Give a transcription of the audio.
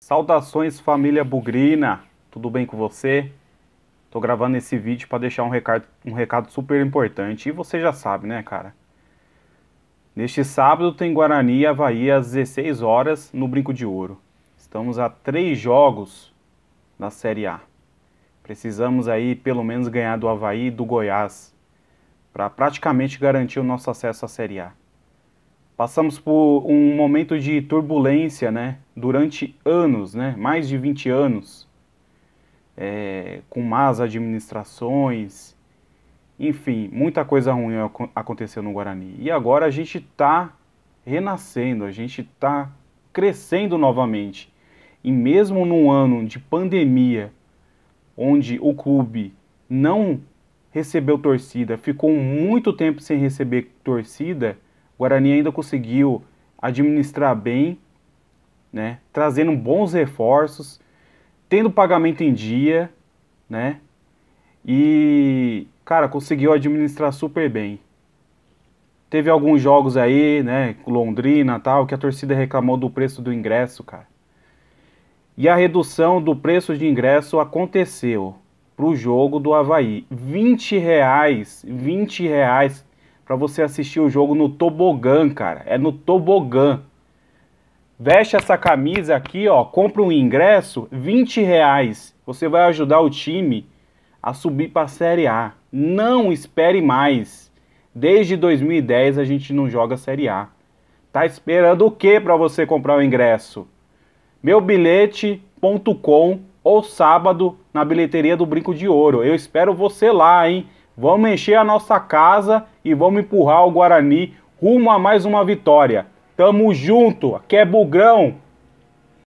Saudações família Bugrina, tudo bem com você? Tô gravando esse vídeo para deixar um recado, um recado super importante e você já sabe, né, cara? Neste sábado tem Guarani e Havaí às 16 horas no Brinco de Ouro. Estamos a três jogos na Série A. Precisamos aí pelo menos ganhar do Havaí e do Goiás para praticamente garantir o nosso acesso à Série A. Passamos por um momento de turbulência, né? Durante anos, né? Mais de 20 anos. É, com más administrações. Enfim, muita coisa ruim aconteceu no Guarani. E agora a gente está renascendo, a gente está crescendo novamente. E mesmo num ano de pandemia, onde o clube não recebeu torcida, ficou muito tempo sem receber torcida, o Guarani ainda conseguiu administrar bem, né? trazendo bons reforços, tendo pagamento em dia, né? E, cara, conseguiu administrar super bem. Teve alguns jogos aí, né, Londrina tal, que a torcida reclamou do preço do ingresso, cara. E a redução do preço de ingresso aconteceu pro jogo do Havaí. 20 reais, 20 reais para você assistir o jogo no tobogã, cara. É no tobogã. Veste essa camisa aqui, ó, compra um ingresso, 20 reais. Você vai ajudar o time a subir para a Série A. Não espere mais. Desde 2010 a gente não joga Série A. Tá esperando o que para você comprar o ingresso? Meubilhete.com ou sábado na bilheteria do Brinco de Ouro. Eu espero você lá, hein? Vamos encher a nossa casa e vamos empurrar o Guarani rumo a mais uma vitória. Tamo junto, aqui é Bugrão,